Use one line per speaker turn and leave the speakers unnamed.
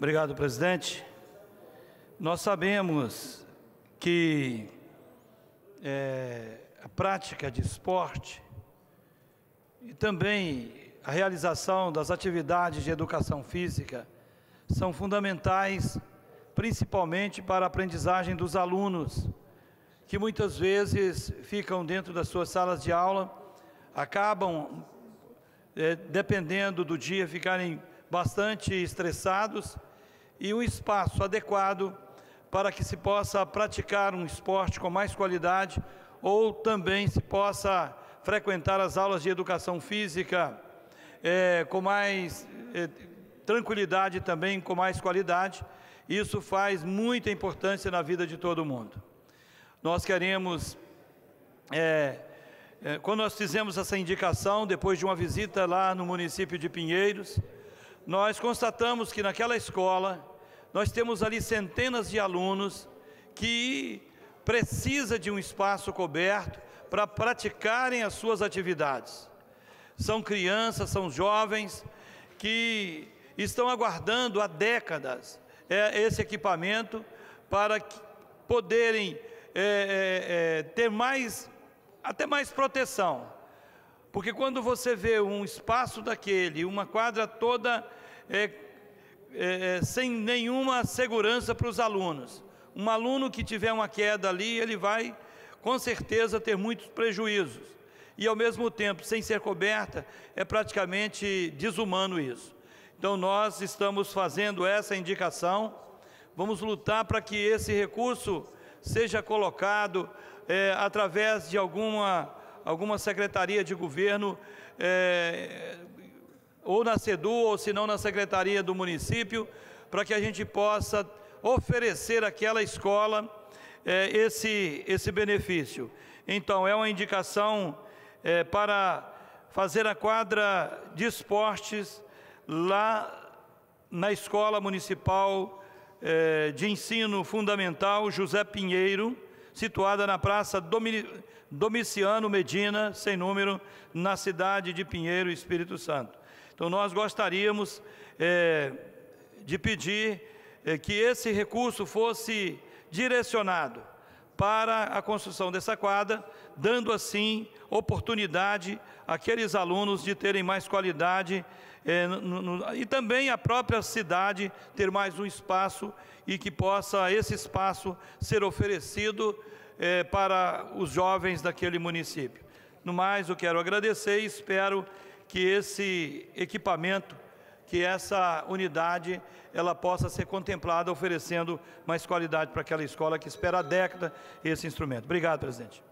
Obrigado, presidente. Nós sabemos que é, a prática de esporte e também a realização das atividades de educação física são fundamentais, principalmente para a aprendizagem dos alunos, que muitas vezes ficam dentro das suas salas de aula, acabam, é, dependendo do dia, ficarem bastante estressados e um espaço adequado para que se possa praticar um esporte com mais qualidade ou também se possa frequentar as aulas de educação física é, com mais é, tranquilidade também, com mais qualidade. Isso faz muita importância na vida de todo mundo. Nós queremos, é, é quando nós fizemos essa indicação, depois de uma visita lá no município de Pinheiros, nós constatamos que naquela escola nós temos ali centenas de alunos que precisa de um espaço coberto para praticarem as suas atividades. São crianças, são jovens que estão aguardando há décadas é, esse equipamento para poderem é, é, é, ter mais, até mais proteção. Porque quando você vê um espaço daquele, uma quadra toda é, é, é, sem nenhuma segurança para os alunos. Um aluno que tiver uma queda ali, ele vai com certeza ter muitos prejuízos. E ao mesmo tempo, sem ser coberta, é praticamente desumano isso. Então nós estamos fazendo essa indicação, vamos lutar para que esse recurso seja colocado é, através de alguma, alguma secretaria de governo é, ou na SEDU, ou se não na secretaria do município, para que a gente possa oferecer àquela escola é, esse, esse benefício. Então, é uma indicação é, para fazer a quadra de esportes lá na Escola Municipal é, de Ensino Fundamental José Pinheiro, situada na Praça Domiciano Medina, sem número, na cidade de Pinheiro, Espírito Santo. Então, nós gostaríamos é, de pedir é, que esse recurso fosse direcionado para a construção dessa quadra, dando assim oportunidade àqueles alunos de terem mais qualidade é, no, no, e também a própria cidade ter mais um espaço e que possa esse espaço ser oferecido é, para os jovens daquele município. No mais, eu quero agradecer e espero que esse equipamento que essa unidade ela possa ser contemplada oferecendo mais qualidade para aquela escola que espera há década esse instrumento. Obrigado, presidente.